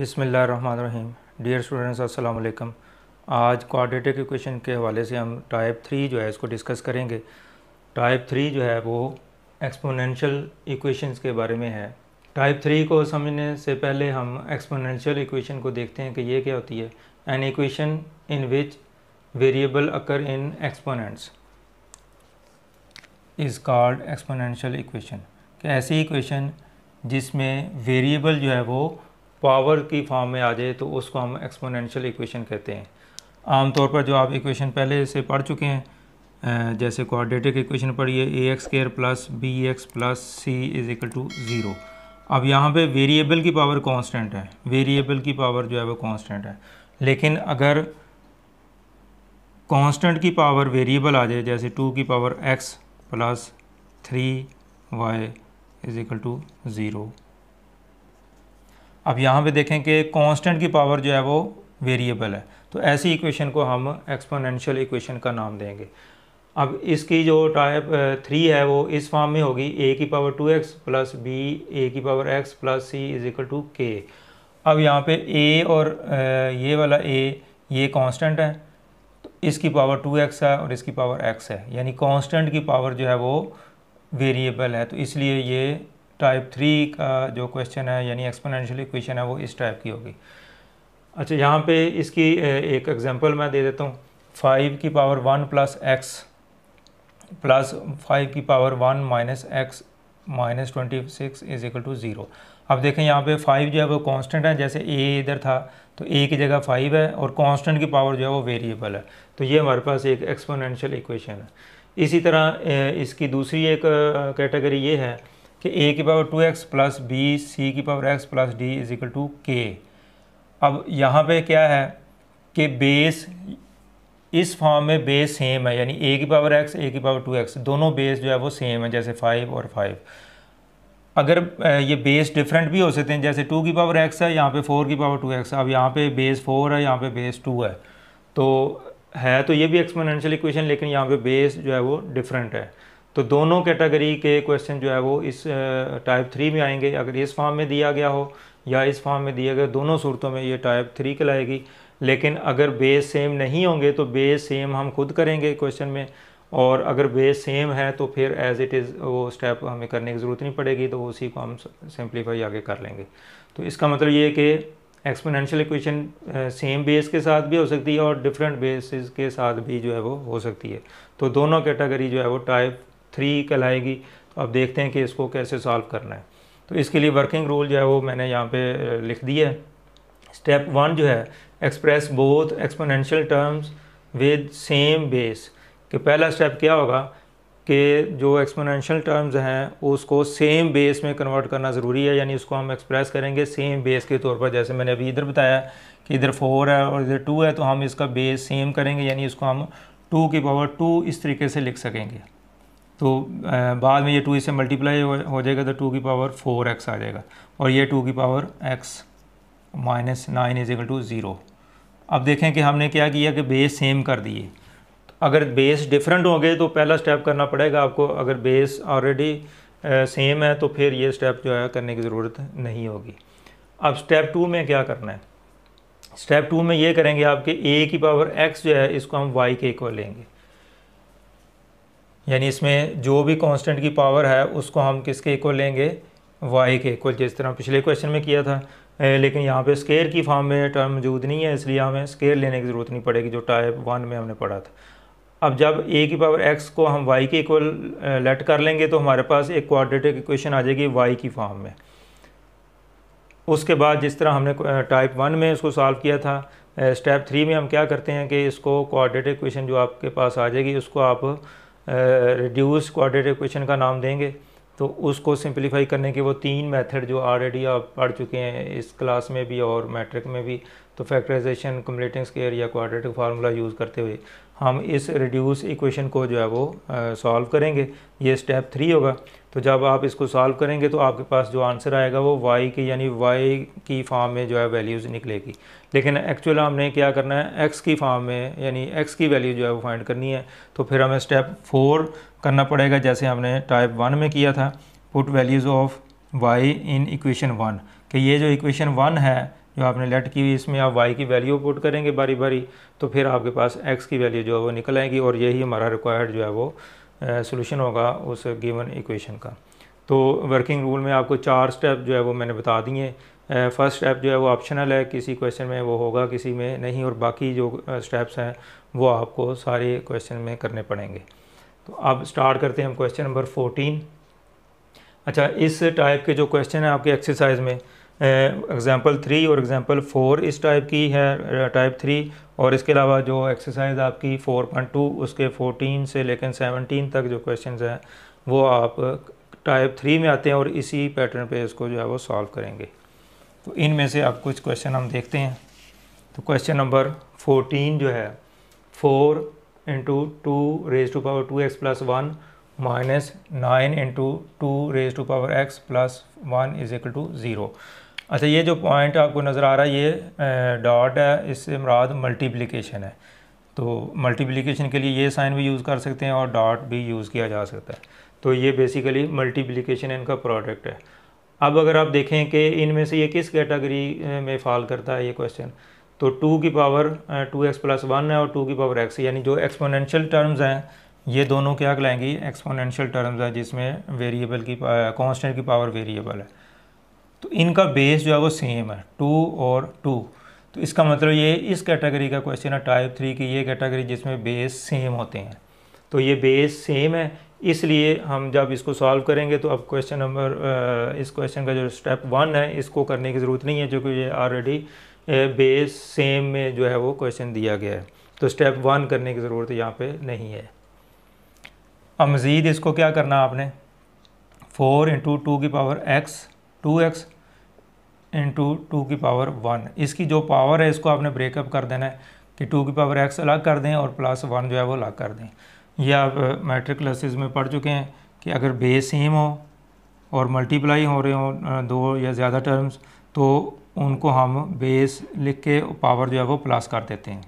रहीम dear students अस्सलाम वालेकुम आज क्वाड्रेटिक इक्वेशन के हवाले से हम टाइप थ्री जो है इसको डिस्कस करेंगे टाइप थ्री जो है वो एक्सपोनेंशियल इक्वेशंस के बारे में है टाइप थ्री को समझने से पहले हम एक्सपोनेंशियल इक्वेशन को देखते हैं कि ये क्या होती है an equation in which variable occur in exponents is called exponential equation ऐसी इक्वेशन जिसमें वेरिएबल जो है वो पावर की फॉर्म में आ जाए तो उसको हम एक्सपोनेंशियल इक्वेशन कहते हैं आमतौर पर जो आप इक्वेशन पहले से पढ़ चुके हैं जैसे कोऑर्डिनेटिक इक्वेशन पढ़िए A X square plus B X plus C is equal to zero अब यहाँ पे वेरिएबल की पावर कांस्टेंट है वेरिएबल की पावर जो है वो कांस्टेंट है लेकिन अगर कांस्टेंट की पावर वेरिएबल आ जाए जैसे टू की power x plus three Y is equal to zero अब यहाँ पे देखें कि कांस्टेंट की पावर जो है वो वेरिएबल है तो ऐसी इक्वेशन को हम एक्सपोनेंशियल इक्वेशन का नाम देंगे अब इसकी जो टाइप थ्री है वो इस फॉर्म में होगी ए की power two X plus B A की power x plus C is equal to K अब यहाँ पे ए और ये वाला ए ये कांस्टेंट है तो इसकी पावर टू एक्स है और इसकी पावर एक्स है यानी कांस्टेंट की पावर जो है वो वेरिएबल है तो इसलिए ये टाइप थ्री का जो क्वेश्चन है यानी एक्सपोनेंशियल इक्वेशन है वो इस टाइप की होगी अच्छा यहाँ पे इसकी एक एग्जांपल मैं दे देता हूँ फाइव की power one plus X plus five की power one minus X minus twenty six is equal to zero अब देखें यहाँ पे फाइव जो है वो कांस्टेंट है जैसे ए इधर था तो ए की जगह फाइव है और कांस्टेंट की पावर जो है वो वेरिएबल है तो ये हमारे पास एक एक्सपोनेंशियल इक्वेशन है इसी तरह इसकी दूसरी एक कैटेगरी ये है कि ए की power two X plus B C की power x plus D is equal to K अब यहाँ पे क्या है कि बेस इस फॉर्म में बेस सेम है यानी ए की पावर एक्स ए की पावर टू एक्स दोनों बेस जो है वो सेम है जैसे फाइव और फाइव अगर ये बेस डिफरेंट भी हो सकते हैं जैसे टू की पावर एक्स है यहाँ पे फोर की पावर टू एक्स अब यहाँ पे बेस फोर है यहाँ पे बेस टू है तो है तो ये भी एक्सपोनेंशियल इक्वेशन लेकिन यहाँ पे बेस जो है वो डिफरेंट है तो दोनों कैटेगरी के क्वेश्चन जो है वो इस टाइप थ्री में आएंगे अगर इस फॉर्म में दिया गया हो या इस फॉर्म में दिया गया दोनों सूरतों में ये टाइप थ्री कहलाएगी लेकिन अगर बेस सेम नहीं होंगे तो बेस सेम हम खुद करेंगे क्वेश्चन में और अगर बेस सेम है तो फिर एज़ इट इज़ वो स्टेप हमें करने की ज़रूरत नहीं पड़ेगी तो उसी को हम सिंप्लीफाई आगे कर लेंगे तो इसका मतलब ये कि एक्सपोनेंशियल इक्वेशन सेम बेस के साथ भी हो सकती है और डिफरेंट बेसिस के साथ भी जो है वो हो सकती है तो दोनों कैटेगरी जो है वो टाइप थ्री कहलाएगी तो आप देखते हैं कि इसको कैसे सॉल्व करना है तो इसके लिए वर्किंग रूल जो है वो मैंने यहाँ पे लिख दिया है स्टेप वन जो है express both exponential terms with same base कि पहला स्टेप क्या होगा कि जो एक्सपोनेंशियल टर्म्स हैं उसको सेम बेस में कन्वर्ट करना ज़रूरी है यानी उसको हम एक्सप्रेस करेंगे सेम बेस के तौर पर जैसे मैंने अभी इधर बताया कि इधर फोर है और इधर टू है तो हम इसका बेस सेम करेंगे यानी इसको हम टू की पावर टू इस तरीके से लिख सकेंगे तो बाद में ये टू इससे मल्टीप्लाई हो जाएगा तो टू की पावर फोर एक्स आ जाएगा और ये टू की power X minus nine is equal to zero अब देखें कि हमने क्या किया कि बेस सेम कर दिए तो अगर बेस डिफरेंट हो गए तो पहला स्टेप करना पड़ेगा आपको अगर बेस ऑलरेडी सेम है तो फिर ये स्टेप जो है करने की ज़रूरत नहीं होगी अब स्टेप टू में क्या करना है स्टेप टू में ये करेंगे आपके ए की पावर एक्स जो है इसको हम वाई के इक्वल लेंगे यानी इसमें जो भी कांस्टेंट की पावर है उसको हम किसके इक्वल लेंगे वाई के इक्वल जिस तरह पिछले क्वेश्चन में किया था ए, लेकिन यहाँ पे स्केयर की फॉर्म में टर्म मौजूद नहीं है इसलिए हमें स्केयर लेने की ज़रूरत नहीं पड़ेगी जो टाइप वन में हमने पढ़ा था अब जब ए की पावर एक्स को हम वाई के इक्वल लेट कर लेंगे तो हमारे पास एक क्वाड्रेटिक इक्वेशन आ जाएगी वाई की फॉर्म में उसके बाद जिस तरह हमने टाइप वन में इसको सॉल्व किया था स्टेप थ्री में हम क्या करते हैं कि इसको क्वाड्रेटिक इक्वेशन जो आपके पास आ जाएगी उसको आप रिड्यूस क्वाड्रेटिक इक्वेशन का नाम देंगे तो उसको सिंप्लीफाई करने के वो तीन मेथड जो ऑलरेडी आप पढ़ चुके हैं इस क्लास में भी और मैट्रिक में भी तो फैक्टराइजेशन कम्पलेटिंग स्केयर या क्वाड्रेटिक फार्मूला यूज़ करते हुए हम इस रिड्यूस इक्वेशन को जो है वो सॉल्व करेंगे ये स्टेप थ्री होगा तो जब आप इसको सॉल्व करेंगे तो आपके पास जो आंसर आएगा वो वाई की यानी वाई की फॉर्म में जो है वैल्यूज़ निकलेगी लेकिन एक्चुअल हमने क्या करना है एक्स की फॉर्म में यानी एक्स की वैल्यू जो है वो फाइंड करनी है तो फिर हमें स्टेप फोर करना पड़ेगा जैसे हमने टाइप वन में किया था put values of Y in equation one कि ये जो इक्वेशन वन है जो आपने लेट की हुई इसमें आप वाई की वैल्यू पुट करेंगे बारी बारी तो फिर आपके पास एक्स की वैल्यू जो है वो निकल आएगी और यही हमारा रिक्वायर्ड जो है वो सोल्यूशन होगा उस गिवन इक्वेशन का तो वर्किंग रूल में आपको चार स्टेप जो है वो मैंने बता दिए फ़र्स्ट स्टेप जो है वो ऑप्शनल है किसी क्वेश्चन में वो होगा किसी में नहीं और बाकी जो स्टेप्स हैं वो आपको सारे क्वेश्चन में करने पड़ेंगे तो अब स्टार्ट करते हैं हम क्वेश्चन नंबर फोर्टीन अच्छा इस टाइप के जो क्वेश्चन हैं आपके एक्सरसाइज में एग्ज़ाम्पल थ्री और एग्ज़ाम्पल फोर इस टाइप की है टाइप थ्री और इसके अलावा जो एक्सरसाइज आपकी फोर पॉइंट टू उसके फोर्टीन से लेकर सेवनटीन तक जो क्वेश्चन हैं वो आप टाइप थ्री में आते हैं और इसी पैटर्न पे इसको जो है वो सॉल्व करेंगे तो इन में से आप कुछ क्वेश्चन हम देखते हैं तो क्वेश्चन नंबर फोर्टीन जो है four into two raise to power two X plus one minus nine into two raise to power x plus one is equal to zero अच्छा ये जो पॉइंट आपको नज़र आ रहा है ये डॉट है इससे मुराद मल्टीप्लिकेशन है तो मल्टीप्लिकेशन के लिए ये साइन भी यूज़ कर सकते हैं और डॉट भी यूज़ किया जा सकता है तो ये बेसिकली मल्टीप्लिकेशन इनका प्रोडक्ट है अब अगर आप देखें कि इनमें से ये किस कैटेगरी में फॉल करता है ये क्वेश्चन तो टू की power two X plus one है और टू की पावर एक्स यानी जो एक्सपोनेंशियल टर्म्स हैं ये दोनों क्या कहलाएंगी एक्सपोनेंशियल टर्म्स हैं जिसमें वेरिएबल की कांस्टेंट की पावर वेरिएबल है तो इनका बेस जो है वो सेम है टू और टू तो इसका मतलब ये इस कैटेगरी का क्वेश्चन है टाइप थ्री की ये कैटेगरी जिसमें बेस सेम होते हैं तो ये बेस सेम है इसलिए हम जब इसको सॉल्व करेंगे तो अब क्वेश्चन नंबर इस क्वेश्चन का जो स्टेप वन है इसको करने की ज़रूरत नहीं है जो कि ये ऑलरेडी बेस सेम में जो है वो क्वेश्चन दिया गया है तो स्टेप वन करने की ज़रूरत यहाँ पे नहीं है अब मज़ीद इसको क्या करना आपने फोर इंटू टू की power X two X into two की पावर वन इसकी जो पावर है इसको आपने ब्रेकअप कर देना है कि टू की पावर एक्स अलग कर दें और प्लस वन जो है वो अलग कर दें यह आप मैट्रिक क्लासेज में पढ़ चुके हैं कि अगर बेस सेम हो और मल्टीप्लाई हो रहे हो दो या ज़्यादा टर्म्स तो उनको हम बेस लिख के पावर जो है वो प्लस कर देते हैं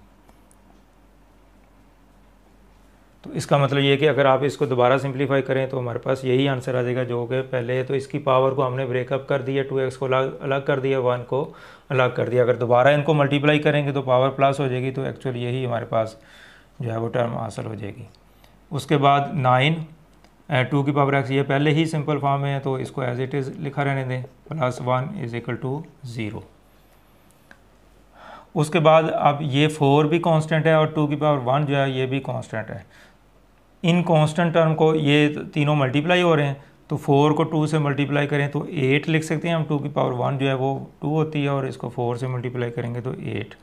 तो इसका मतलब ये कि अगर आप इसको दोबारा सिंप्लीफाई करें तो हमारे पास यही आंसर आ जाएगा जो कि पहले तो इसकी पावर को हमने ब्रेकअप कर दिया टू एक्स को अलग अलग कर दिया वन को अलग कर दिया अगर दोबारा इनको मल्टीप्लाई करेंगे तो पावर प्लस हो जाएगी तो एक्चुअल यही हमारे पास जो है वो टर्म हासिल हो जाएगी उसके बाद नाइन टू की पावर एक्स ये पहले ही सिंपल फॉर्म है तो इसको एज इट इज़ लिखा रहने दें plus one is equal to zero उसके बाद अब ये फोर भी कांस्टेंट है और टू की पावर वन जो है ये भी कांस्टेंट है इन कांस्टेंट टर्म को ये तीनों मल्टीप्लाई हो रहे हैं तो फोर को टू से मल्टीप्लाई करें तो एट लिख सकते हैं हम टू की पावर वन जो है वो टू होती है और इसको फोर से मल्टीप्लाई करेंगे तो एट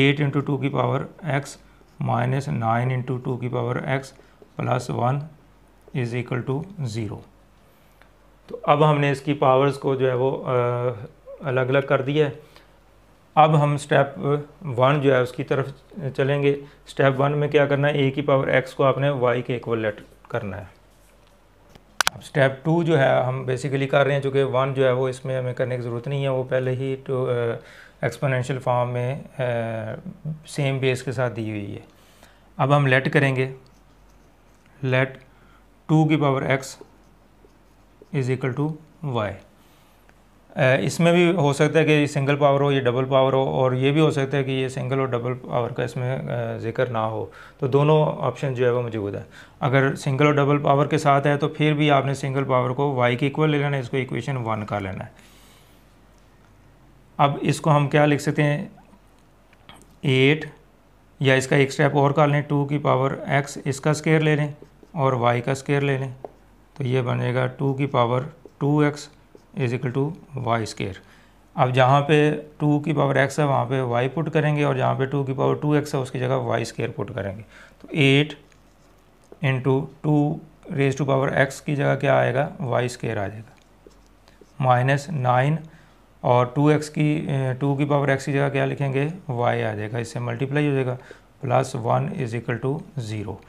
एट इंटू टू की power X minus nine into two की power x plus one is equal to zero तो अब हमने इसकी पावर्स को जो है वो अलग अलग कर दिया है अब हम स्टेप वन uh, जो है उसकी तरफ चलेंगे स्टेप वन में क्या करना है ए की पावर एक्स को आपने वाई के इक्वल लेट करना है अब स्टेप टू जो है हम बेसिकली कर रहे हैं चूँकि वन जो है वो इसमें हमें करने की ज़रूरत नहीं है वो पहले ही टू एक्सपोनेंशियल फॉर्म में सेम uh, बेस के साथ दी हुई है अब हम लेट करेंगे लेट टू की power x is equal to Y इसमें भी हो सकता है कि सिंगल पावर हो ये डबल पावर हो और ये भी हो सकता है कि ये सिंगल और डबल पावर का इसमें जिक्र ना हो तो दोनों ऑप्शन जो है वो मौजूद है अगर सिंगल और डबल पावर के साथ है तो फिर भी आपने सिंगल पावर को वाई की इक्वल ले लेना है इसको इक्वेशन वन का लेना है अब इसको हम क्या लिख सकते हैं एट या इसका एक स्टेप और कर लें टू की पावर एक्स इसका स्केयर ले लें और वाई का स्केयर ले लें तो ये बनेगा टू की power two X is equal to Y square अब जहाँ पे टू की पावर एक्स है वहाँ पे वाई पुट करेंगे और जहाँ पे टू की पावर टू एक्स है उसकी जगह वाई स्केयर पुट करेंगे तो eight into two raise to power X की जगह क्या आएगा वाई स्केयर आ जाएगा माइनस नाइन और टू एक्स की टू की पावर एक्स की जगह क्या लिखेंगे वाई आ जाएगा इससे मल्टीप्लाई हो जाएगा plus one is equal to zero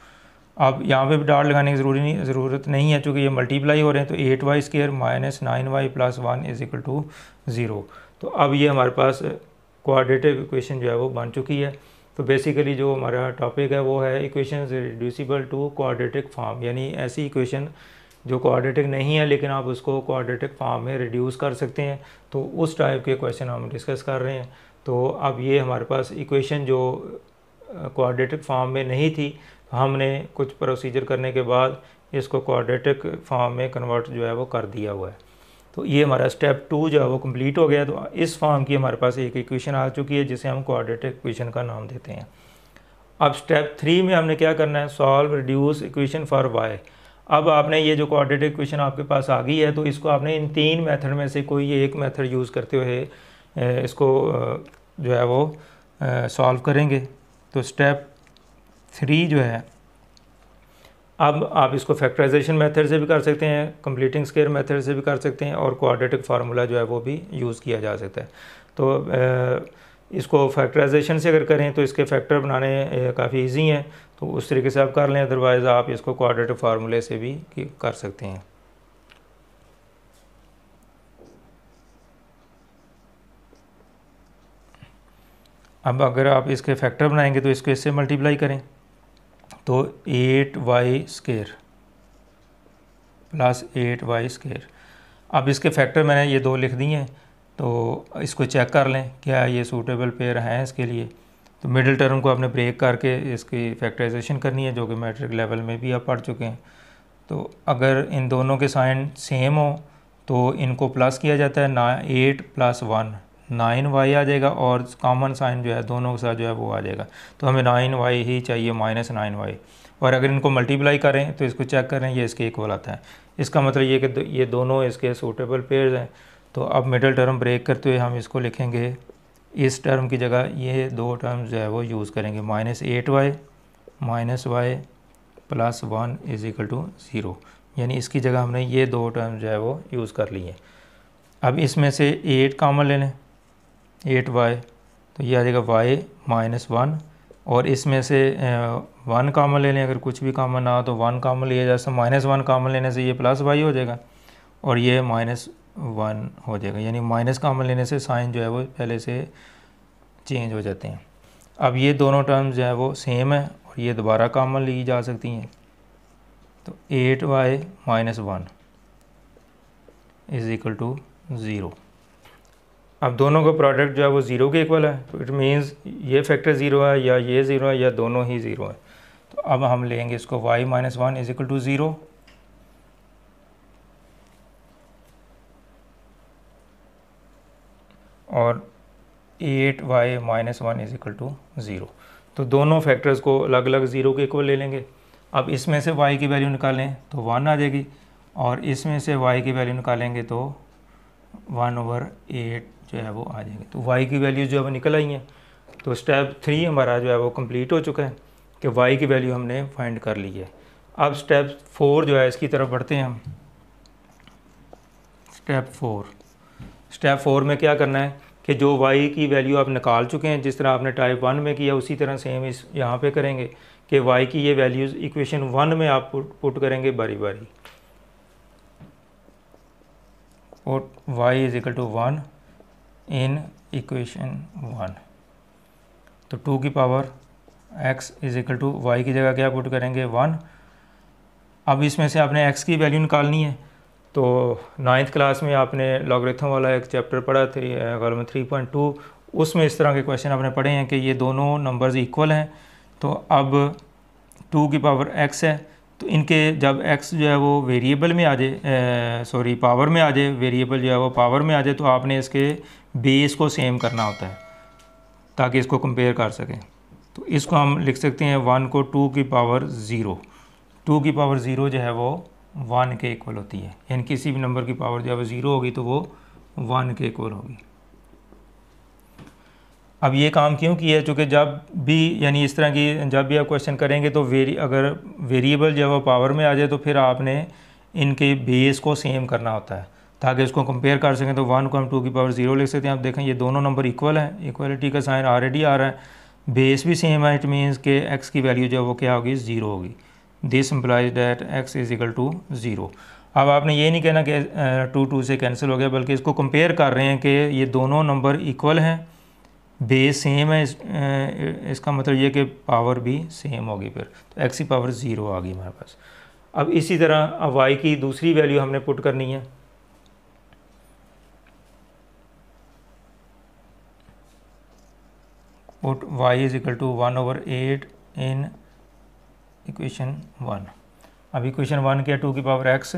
अब यहाँ पे भी डॉट लगाने की ज़रूरी नहीं ज़रूरत नहीं है चूँकि ये मल्टीप्लाई हो रहे हैं तो eight Y square minus nine Y plus one is equal to zero तो अब ये हमारे पास कोऑर्डिनेटिव इक्वेशन जो है वो बन चुकी है तो बेसिकली जो हमारा टॉपिक है वो है equation reducible to quadratic form यानी ऐसी इक्वेशन जो कोऑर्डिनेटिक नहीं है लेकिन आप उसको कोआर्डिटिक फॉर्म में रिड्यूस कर सकते हैं तो उस टाइप के क्वेश्चन हम डिस्कस कर रहे हैं तो अब ये हमारे पास इक्वेशन जो कोऑर्डिनेटिक फॉर्म में नहीं थी हमने कुछ प्रोसीजर करने के बाद इसको कोऑर्डिनेटिक फॉर्म में कन्वर्ट जो है वो कर दिया हुआ है तो ये हमारा स्टेप टू जो है वो कम्प्लीट हो गया तो इस फॉर्म की हमारे पास एक इक्वेशन आ चुकी है जिसे हम कोऑर्डिनेटिक इक्वेशन का नाम देते हैं अब स्टेप थ्री में हमने क्या करना है solve reduce equation for Y अब आपने ये जो कोऑर्डिनेटिक इक्वेशन आपके पास आ गई है तो इसको आपने इन तीन मेथड में से कोई एक मेथड यूज़ करते हुए इसको जो है वो सॉल्व करेंगे तो स्टेप थ्री जो है अब आप इसको फैक्टराइजेशन मेथड से भी कर सकते हैं कंप्लीटिंग स्केयर मेथड से भी कर सकते हैं और क्वाड्रेटिक फार्मूला जो है वो भी यूज़ किया जा सकता है तो इसको फैक्टराइजेशन से अगर करें तो इसके फैक्टर बनाने काफ़ी इजी हैं तो उस तरीके से आप कर लें अदरवाइज़ आप इसको क्वाड्रेटिक फार्मूले से भी कर सकते हैं अब अगर आप इसके फैक्टर बनाएंगे तो इसको इससे मल्टीप्लाई करें तो eight Y square plus eight Y square अब इसके फैक्टर मैंने ये दो लिख दिए हैं तो इसको चेक कर लें क्या ये सूटेबल पेयर हैं इसके लिए तो मिडिल टर्म को आपने ब्रेक करके इसकी फैक्टराइजेशन करनी है जो कि मैट्रिक लेवल में भी आप पढ़ चुके हैं तो अगर इन दोनों के साइन सेम हो तो इनको प्लस किया जाता है ना eight plus one nine Y आ जाएगा और कॉमन साइन जो है दोनों के साथ जो है वो आ जाएगा तो हमें नाइन वाई ही चाहिए माइनस नाइन वाई और अगर इनको मल्टीप्लाई करें तो इसको चेक करें ये इसके इक्वल आता है इसका मतलब ये कि ये दोनों इसके सूटेबल पेयर हैं तो अब मिडल टर्म ब्रेक करते हुए हम इसको लिखेंगे इस टर्म की जगह ये दो टर्म जो है वो यूज़ करेंगे minus eight Y minus Y plus one is equal to zero यानी इसकी जगह हमने ये दो टर्म जो है वो यूज़ कर ली है अब इसमें से एट कामन ले लें एट वाई तो ये आ जाएगा वाई माइनस वन और इसमें से वन कामन ले लें अगर कुछ भी कामन ना हो तो वन कामन लिया जाए माइनस वन कामन लेने से ये प्लस वाई हो जाएगा और ये माइनस वन हो जाएगा यानी माइनस कामन लेने से साइन जो है वो पहले से चेंज हो जाते हैं अब ये दोनों टर्म्स जो है वो सेम है और ये दोबारा कामन ली जा सकती हैं तो eight Y minus one is equal to zero अब दोनों का प्रोडक्ट जो है वो ज़ीरो के इक्वल है तो इट मीन्स ये फैक्टर ज़ीरो है या ये ज़ीरो है या दोनों ही ज़ीरो है तो अब हम लेंगे इसको y minus one is equal to zero और eight Y minus one is equal to zero तो दोनों फैक्टर्स को अलग अलग ज़ीरो के इक्वल ले लेंगे अब इसमें से y की वैल्यू निकालें तो वन आ जाएगी और इसमें से y की वैल्यू निकालेंगे तो वन ओवर एट जो है वो आ जाएंगे तो वाई की वैल्यू जो है वो निकल आई हैं तो स्टेप थ्री हमारा जो है वो कंप्लीट हो चुका है कि वाई की वैल्यू हमने फाइंड कर ली है अब स्टेप फोर जो है इसकी तरफ बढ़ते हैं हम स्टेप फोर स्टेप फोर में क्या करना है कि जो वाई की वैल्यू आप निकाल चुके हैं जिस तरह आपने टाइप वन में किया उसी तरह सेम इस यहाँ पे करेंगे कि वाई की ये वैल्यूज़ इक्वेशन वन में आप पुट करेंगे बारी बारी put y is equal to one in equation one तो टू की power x is equal to Y की जगह क्या पुट करेंगे वन अब इसमें से आपने x की वैल्यू निकालनी है तो नाइन्थ क्लास में आपने लॉगरिथम वाला एक चैप्टर पढ़ा थ्री गलम थ्री पॉइंट टू उसमें इस तरह के क्वेश्चन आपने पढ़े हैं कि ये दोनों नंबर्स इक्वल हैं तो अब टू की पावर x है तो इनके जब एक्स जो है वो वेरिएबल में आ जाए सॉरी पावर में आ जाए वेरिएबल जो है वो पावर में आ जाए तो आपने इसके बेस को सेम करना होता है ताकि इसको कंपेयर कर सकें तो इसको हम लिख सकते हैं वन को टू की पावर ज़ीरो टू की पावर ज़ीरो जो है वो वन के इक्वल होती है यानी किसी भी नंबर की पावर जो है वो ज़ीरो होगी तो वो वन के इक्वल होगी अब ये काम क्यों किया चूँकि जब भी यानी इस तरह की जब भी आप क्वेश्चन करेंगे तो वेरी अगर वेरिएबल जब वो पावर में आ जाए तो फिर आपने इनके बेस को सेम करना होता है ताकि उसको कंपेयर कर सकें तो वन को हम टू की पावर ज़ीरो लिख सकते हैं आप देखें ये दोनों नंबर इक्वल हैं इक्वलिटी का साइन ऑलरेडी आ रहा है बेस भी सेम है इट मीन्स के एक्स की वैल्यू जो है वो क्या होगी ज़ीरो होगी this implies that x is equal to zero अब आपने ये नहीं कहना कि टू टू से कैंसिल हो गया बल्कि इसको कंपेयर कर रहे हैं कि ये दोनों नंबर इक्वल हैं बेस सेम है इस, इसका मतलब ये कि पावर भी सेम होगी फिर तो एक्स की पावर ज़ीरो आ गई हमारे पास अब इसी तरह अब वाई की दूसरी वैल्यू हमने पुट करनी है put Y is equal to one over eight in equation one अब इक्वेशन वन क्या टू की power x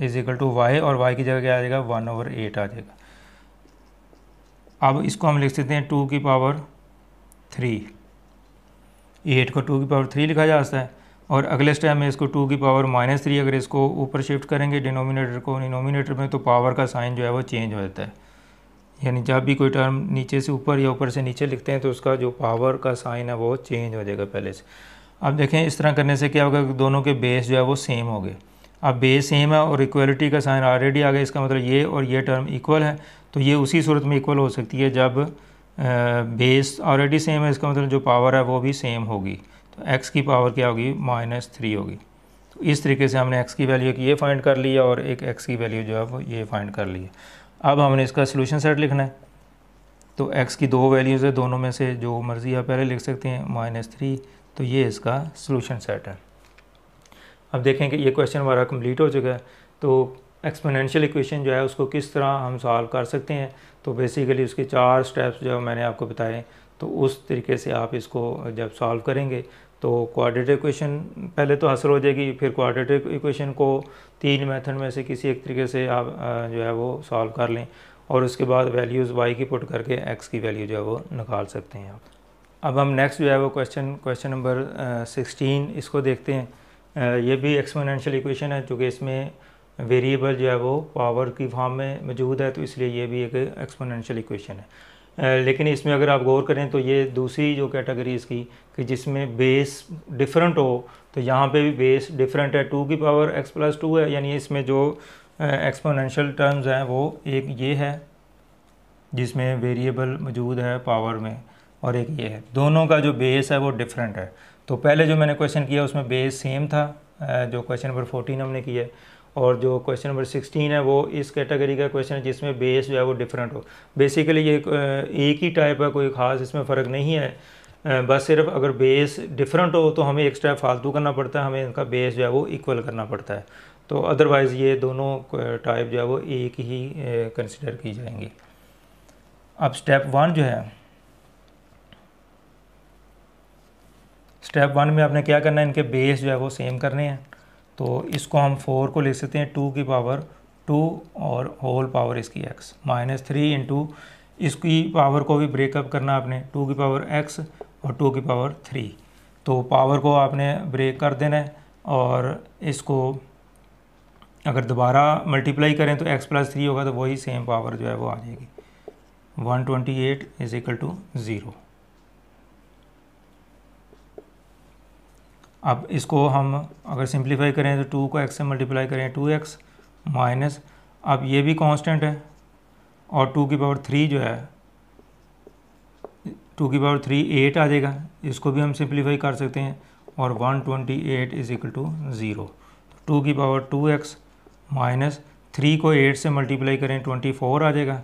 is equal to Y और वाई की जगह क्या आ जाएगा वन ओवर एट आ जाएगा अब इसको हम लिख सकते हैं टू की पावर थ्री एट को टू की पावर थ्री लिखा जा सकता है और अगले स्टेप में इसको टू की पावर माइनस थ्री अगर इसको ऊपर शिफ्ट करेंगे डिनोमिनेटर को डिनोमिनेटर में तो पावर का साइन जो है वो चेंज हो जाता है यानी जब भी कोई टर्म नीचे से ऊपर या ऊपर से नीचे लिखते हैं तो उसका जो पावर का साइन है वो चेंज हो जाएगा पहले से अब देखें इस तरह करने से क्या होगा दोनों के बेस जो है वो सेम हो गए अब बेस सेम है और इक्वलिटी का साइन ऑलरेडी आ गया इसका मतलब ये और ये टर्म इक्वल है तो ये उसी सूरत में इक्वल हो सकती है जब बेस ऑलरेडी सेम है इसका मतलब जो पावर है वो भी सेम होगी तो एक्स की पावर क्या होगी माइनस थ्री होगी तो इस तरीके से हमने एक्स की वैल्यू की ये फाइंड कर ली और एक एक्स की वैल्यू जो है वो ये फाइंड कर ली अब हमने इसका सोल्यूशन सेट लिखना है तो एक्स की दो वैल्यूज़ है दोनों में से जो मर्ज़ी आप पहले लिख सकते हैं माइनस थ्री तो ये इसका सोल्यूशन सेट है अब देखें कि ये क्वेश्चन हमारा कम्प्लीट हो चुका है तो एक्सपोनेंशियल इक्वेशन जो है उसको किस तरह हम सॉल्व कर सकते हैं तो बेसिकली उसके चार स्टेप्स जो मैंने आपको बताए तो उस तरीके से आप इसको जब सॉल्व करेंगे तो क्वाड्रेटिक इक्वेशन पहले तो हासिल हो जाएगी फिर क्वाड्रेटिक इक्वेशन को तीन मेथड में से किसी एक तरीके से आप जो है वो सॉल्व कर लें और उसके बाद वैल्यूज़ वाई की पुट करके एक्स की वैल्यू जो है वो निकाल सकते हैं आप अब हम नेक्स्ट जो है वो क्वेश्चन क्वेश्चन नंबर सिक्सटीन इसको देखते हैं ये भी एक्सपोनेंशियल इक्वेशन है चूँकि इसमें वेरिएबल जो है वो पावर की फॉर्म में मौजूद है तो इसलिए ये भी एक एक्सपोनेंशियल इक्वेशन है लेकिन इसमें अगर आप गौर करें तो ये दूसरी जो कैटेगरी इसकी कि जिसमें बेस डिफरेंट हो तो यहाँ पे भी बेस डिफरेंट है टू की पावर एक्स प्लस टू है यानी इसमें जो एक्सपोनेंशियल टर्म्स हैं वो एक ये है जिसमें वेरिएबल मौजूद है पावर में और एक ये है दोनों का जो बेस है वो डिफरेंट है तो पहले जो मैंने क्वेश्चन किया उसमें बेस सेम था जो क्वेश्चन नंबर फोर्टीन हमने किया और जो क्वेश्चन नंबर सिक्सटीन है वो इस कैटेगरी का क्वेश्चन है जिसमें बेस जो है वो डिफरेंट हो बेसिकली ये एक ही टाइप है कोई ख़ास इसमें फ़र्क नहीं है बस सिर्फ अगर बेस डिफरेंट हो तो हमें एक्स्ट्रा फालतू करना पड़ता है हमें इनका बेस जो है वो इक्वल करना पड़ता है तो अदरवाइज़ ये दोनों टाइप जो है वो एक ही कंसिडर की जाएंगी अब स्टेप वन जो है स्टेप वन में आपने क्या करना है इनके बेस जो है वो सेम करने हैं तो इसको हम फोर को लिख सकते हैं टू की पावर टू और होल पावर इसकी एक्स माइनस थ्री इंटू इसकी पावर को भी ब्रेकअप करना आपने टू की पावर एक्स और टू की पावर थ्री तो पावर को आपने ब्रेक कर देना है और इसको अगर दोबारा मल्टीप्लाई करें तो एक्स प्लस थ्री होगा तो वही सेम पावर जो है वो आ जाएगी one twenty eight is equal to zero अब इसको हम अगर सिंप्लीफाई करें तो टू को एक्स से मल्टीप्लाई करें टू एक्स माइनस अब ये भी कांस्टेंट है और टू की पावर थ्री जो है टू की पावर थ्री एट आ जाएगा इसको भी हम सिंप्लीफाई कर सकते हैं और one twenty eight is equal to zero two की power two x minus three को एट से मल्टीप्लाई करें ट्वेंटी फोर आ जाएगा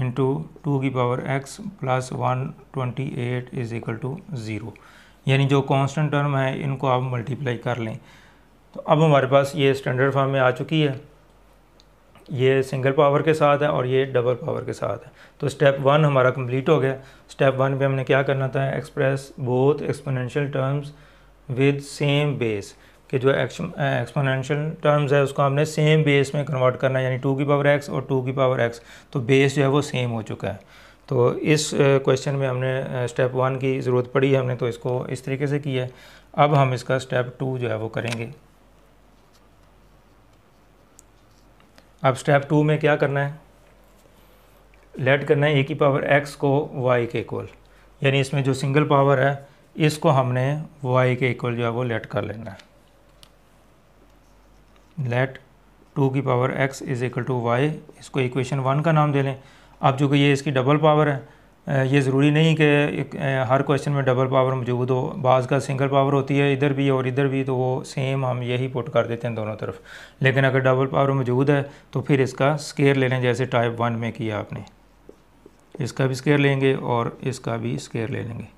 इंटू टू की power x plus one twenty eight is equal to zero यानी जो कांस्टेंट टर्म है इनको आप मल्टीप्लाई कर लें तो अब हमारे पास ये स्टैंडर्ड फॉर्म में आ चुकी है ये सिंगल पावर के साथ है और ये डबल पावर के साथ है तो स्टेप वन हमारा कंप्लीट हो गया स्टेप वन पे हमने क्या करना था express both exponential terms with same base कि जो एक्सपोनेंशियल टर्म्स है उसको हमने सेम बेस में कन्वर्ट करना है यानी टू की पावर एक्स और टू की पावर एक्स तो बेस जो है वो सेम हो चुका है तो इस क्वेश्चन में हमने स्टेप वन की ज़रूरत पड़ी हमने तो इसको इस तरीके से किया है अब हम इसका स्टेप टू जो है वो करेंगे अब स्टेप टू में क्या करना है लेट करना है ए की पावर एक्स को वाई के इक्वल यानी इसमें जो सिंगल पावर है इसको हमने वाई के इक्वल जो है वो लेट कर लेना है लेट टू की power x is equal to y इसको इक्वेशन वन का नाम दे लें अब चूँकि ये इसकी डबल पावर है ये ज़रूरी नहीं कि हर क्वेश्चन में डबल पावर मौजूद हो बाज़ का सिंगल पावर होती है इधर भी और इधर भी तो वो सेम हम यही पुट कर देते हैं दोनों तरफ लेकिन अगर डबल पावर मौजूद है तो फिर इसका स्केयर ले लें जैसे टाइप वन में किया आपने इसका भी स्केयर लेंगे और इसका भी स्केयर ले लेंगे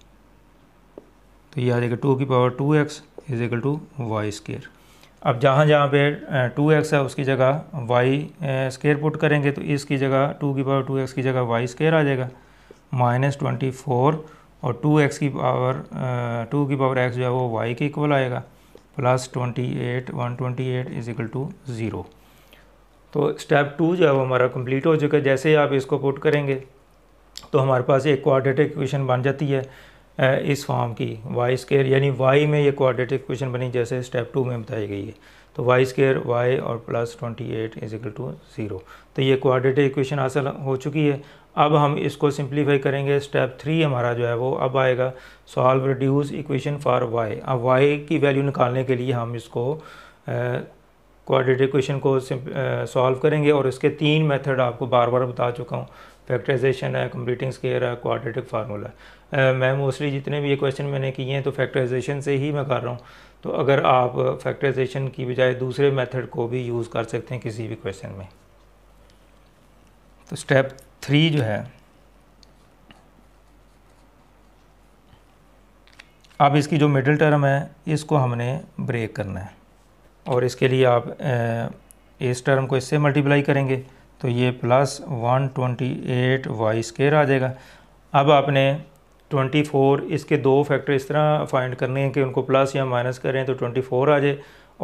तो ये आ जाएगा टू की power two x is equal to Y square अब जहाँ जहाँ पे टू एक्स है उसकी जगह वाई स्केयर पुट करेंगे तो इसकी जगह टू की पावर टू एक्स की जगह वाई स्केयर आ जाएगा माइनस ट्वेंटी फोर और टू एक्स की पावर टू की पावर एक्स जो है वो वाई के इक्वल आएगा plus twenty eight one twenty eight is equal to zero तो स्टेप टू जो है वो हमारा कम्प्लीट हो चुका है जैसे ही आप इसको पुट करेंगे तो हमारे पास एक क्वाड्रेटिक इक्वेशन बन जाती है इस फॉर्म की वाई स्केयर यानी वाई में ये क्वाड्रेटिक इक्वेशन बनी जैसे स्टेप टू में बताई गई है तो वाई स्केयर वाई और plus twenty eight is equal to zero तो ये क्वाड्रेटिक इक्वेशन हासिल हो चुकी है अब हम इसको सिंप्लीफाई करेंगे स्टेप थ्री हमारा जो है वो अब आएगा solve reduce equation for Y अब वाई की वैल्यू निकालने के लिए हम इसको क्वाड्रेटिक इक्वेशन को सॉल्व करेंगे और इसके तीन मेथड आपको बार बार बता चुका हूँ फैक्टराइजेशन है कंप्लीटिंग स्केयर है क्वाड्रेटिक फार्मूला मैं मोस्टली जितने भी ये क्वेश्चन मैंने किए हैं तो फैक्टराइजेशन से ही मैं कर रहा हूँ तो अगर आप फैक्टराइजेशन की बजाय दूसरे मेथड को भी यूज़ कर सकते हैं किसी भी क्वेश्चन में तो स्टेप थ्री जो है अब इसकी जो मिडिल टर्म है इसको हमने ब्रेक करना है और इसके लिए आप इस टर्म को इससे मल्टीप्लाई करेंगे तो ये plus one twenty eight Y square आ जाएगा अब आपने ट्वेंटी फोर इसके दो फैक्टर इस तरह फाइंड करने हैं कि उनको प्लस या माइनस करें तो ट्वेंटी फोर आ जाए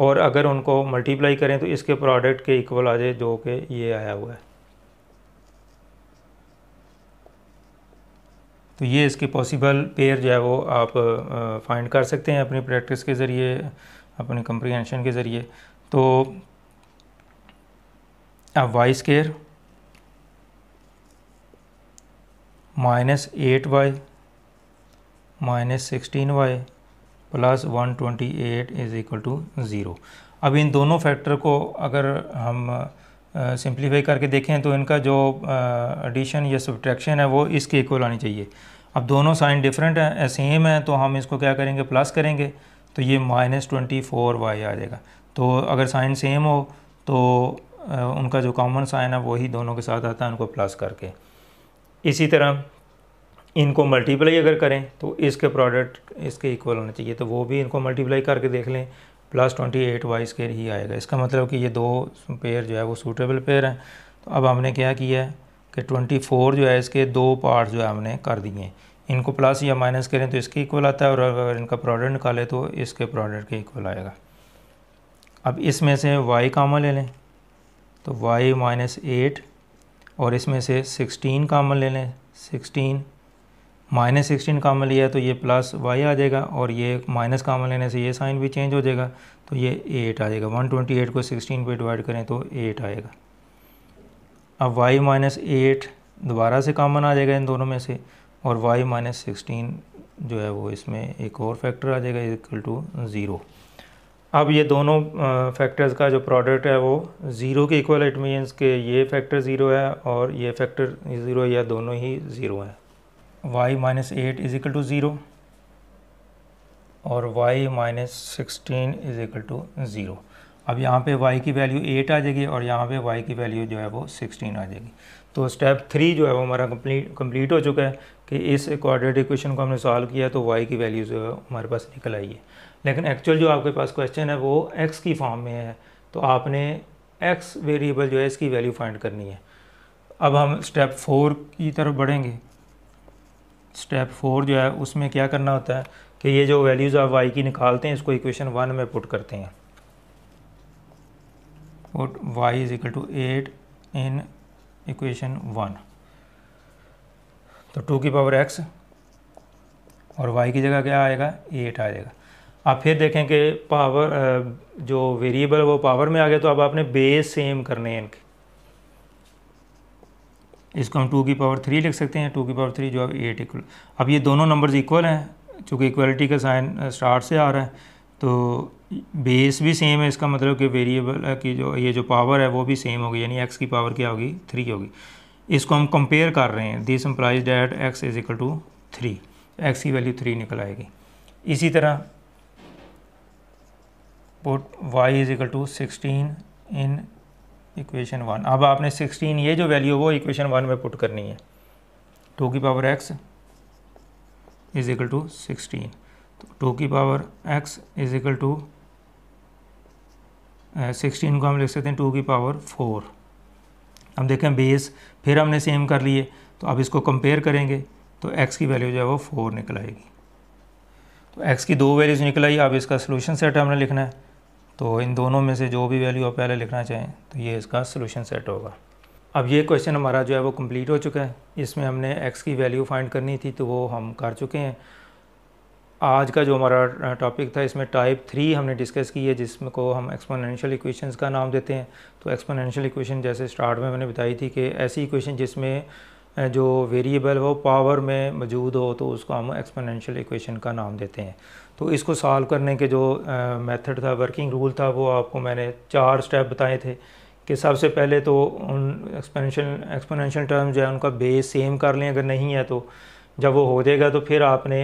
और अगर उनको मल्टीप्लाई करें तो इसके प्रोडक्ट के इक्वल आ जाए जो कि ये आया हुआ है तो ये इसके पॉसिबल पेयर जो है वो आप फाइंड कर सकते हैं अपनी प्रैक्टिस के ज़रिए अपनी कंप्रीहेंशन के ज़रिए तो अब y square minus eight Y minus sixteen y plus one twenty eight is equal to zero अब इन दोनों फैक्टर को अगर हम सिंप्लीफाई करके देखें तो इनका जो एडिशन या सब्ट्रैक्शन है वो इसके इक्वल आनी चाहिए अब दोनों साइन डिफरेंट हैं सेम हैं तो हम इसको क्या करेंगे प्लस करेंगे तो ये माइनस ट्वेंटी फोर वाई आ जाएगा तो अगर साइन सेम हो तो उनका जो कॉमन साइन है वही दोनों के साथ आता है उनको प्लस करके इसी तरह इनको मल्टीप्लाई अगर करें तो इसके प्रोडक्ट इसके इक्वल होना चाहिए तो वो भी इनको मल्टीप्लाई करके देख लें plus twenty eight Y square ही आएगा इसका मतलब कि ये दो पेयर जो है वो सूटेबल पेयर हैं तो अब हमने क्या किया है कि ट्वेंटी फोर जो है इसके दो पार्ट जो है हमने कर दिए इनको प्लस या माइनस करें तो इसके इक्वल आता है और अगर इनका प्रोडक्ट निकालें तो इसके प्रोडक्ट के इक्वल आएगा अब इसमें से वाई कामा ले लें तो y माइनस एट और इसमें से सिक्सटीन कामन ले लें सिक्सटीन माइनस सिक्सटीन कामन लिया तो ये प्लस वाई आ जाएगा और ये माइनस कामन लेने से ये साइन भी चेंज हो जाएगा तो ये एट आ जाएगा वन ट्वेंटी एट को सिक्सटीन पे डिवाइड करें तो एट आएगा अब वाई माइनस एट दोबारा से कामन आ जाएगा इन दोनों में से और वाई माइनस सिक्सटीन जो है वो इसमें एक और फैक्टर आ जाएगा इक्वल टू ज़ीरो अब ये दोनों फैक्टर्स का जो प्रोडक्ट है वो ज़ीरो के इक्वल इट मीन्स के ये फैक्टर ज़ीरो है और ये फैक्टर ज़ीरो या दोनों ही ज़ीरो है y minus eight is equal to zero और y minus sixteen is equal to zero अब यहाँ पे y की वैल्यू 8 आ जाएगी और यहाँ पे y की वैल्यू जो है वो 16 आ जाएगी तो स्टेप थ्री जो है वो हमारा कंप्लीट कंप्लीट हो चुका है कि इस क्वाड्रेटिक इक्वेशन को हमने सॉल्व किया तो y की वैल्यू जो है हमारे पास निकल आई है लेकिन एक्चुअल जो आपके पास क्वेश्चन है वो एक्स की फॉर्म में है तो आपने एक्स वेरिएबल जो है इसकी वैल्यू फाइंड करनी है अब हम स्टेप फोर की तरफ बढ़ेंगे स्टेप फोर जो है उसमें क्या करना होता है कि ये जो वैल्यूज़ आप वाई की निकालते हैं इसको इक्वेशन वन में पुट करते हैं put y is equal to eight in equation one तो टू की पावर एक्स और वाई की जगह क्या आएगा एट आ जाएगा आप फिर देखें कि पावर जो वेरिएबल वो पावर में आ गया तो अब आपने बेस सेम करने हैं इनके इसको हम टू की पावर थ्री लिख सकते हैं टू की पावर थ्री जो अब एट इक्वल अब ये दोनों नंबर्स इक्वल हैं चूँकि इक्वलिटी का साइन स्टार्ट से आ रहा है तो बेस भी सेम है इसका मतलब कि वेरिएबल की जो ये जो पावर है वो भी सेम होगी यानी एक्स की पावर क्या होगी थ्री होगी इसको हम कंपेयर कर रहे हैं this implies that x is equal to three x की वैल्यू थ्री निकल आएगी इसी तरह put y is equal to sixteen in equation one अब आपने सिक्सटीन ये जो वैल्यू वो इक्वेशन वन में पुट करनी है टू की power x is equal to sixteen तो टू की power x is equal to sixteen को हम लिख सकते हैं टू की पावर फोर अब देखें बेस फिर हमने सेम कर लिए तो अब इसको कंपेयर करेंगे तो एक्स की वैल्यू जो है वो फोर निकल आएगी तो एक्स की दो वैल्यूज़ निकल आई अब इसका सोल्यूशन सेट हमने लिखना है तो इन दोनों में से जो भी वैल्यू आप पहले लिखना चाहें तो ये इसका सोल्यूशन सेट होगा अब ये क्वेश्चन हमारा जो है वो कम्प्लीट हो चुका है इसमें हमने एक्स की वैल्यू फाइंड करनी थी तो वो हम कर चुके हैं आज का जो हमारा टॉपिक था इसमें टाइप थ्री हमने डिस्कस की है जिसमें को हम एक्सपोनेंशियल इक्वेशंस का नाम देते हैं तो एक्सपोनेंशियल इक्वेशन जैसे स्टार्ट में मैंने बताई थी कि ऐसी इक्वेशन जिसमें जो वेरिएबल हो पावर में मौजूद हो तो उसको हम एक्सपोनेंशियल इक्वेशन का नाम देते हैं तो इसको सॉल्व करने के जो मेथड था वर्किंग रूल था वो आपको मैंने चार स्टेप बताए थे कि सबसे पहले तो उन एक्सपेंशन एक्सपोनेंशियल टर्म जो है उनका बेस सेम कर लें अगर नहीं है तो जब वो हो जाएगा तो फिर आपने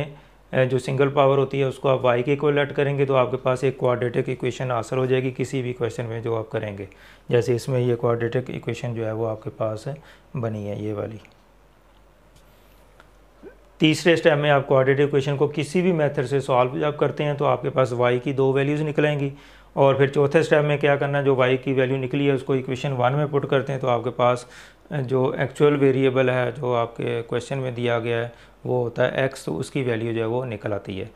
जो सिंगल पावर होती है उसको आप वाई के इक्वलेट करेंगे तो आपके पास एक क्वाड्रेटिक इक्वेशन आसर हो जाएगी किसी भी क्वेश्चन में जो आप करेंगे जैसे इसमें ये क्वाड्रेटिक इक्वेशन जो है वो आपके पास बनी है ये वाली तीसरे स्टेप में आप क्वाड्रेटिक इक्वेशन को किसी भी मेथड से सॉल्व जब करते हैं तो आपके पास वाई की दो वैल्यूज़ निकलेंगी और फिर चौथे स्टेप में क्या करना जो वाई की वैल्यू निकली है उसको इक्वेशन वन में पुट करते हैं तो आपके पास जो एक्चुअल वेरिएबल है जो आपके क्वेश्चन में दिया गया है वो होता है एक्स तो उसकी वैल्यू जो है वो निकल आती है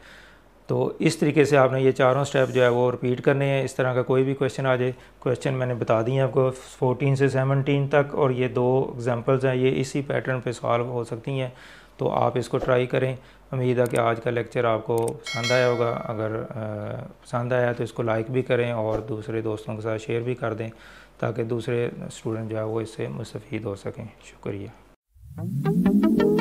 तो इस तरीके से आपने ये चारों स्टेप जो है वो रिपीट करने हैं इस तरह का कोई भी क्वेश्चन आ जाए क्वेश्चन मैंने बता दिए आपको 14 से 17 तक और ये दो एग्जांपल्स हैं ये इसी पैटर्न पे सॉल्व हो सकती हैं तो आप इसको ट्राई करें उम्मीद है कि आज का लेक्चर आपको पसंद आया होगा अगर पसंद आया तो इसको लाइक भी करें और दूसरे दोस्तों के साथ शेयर भी कर दें ताकि दूसरे स्टूडेंट जो है वो इससे मुस्तफ़ हो सकें शुक्रिया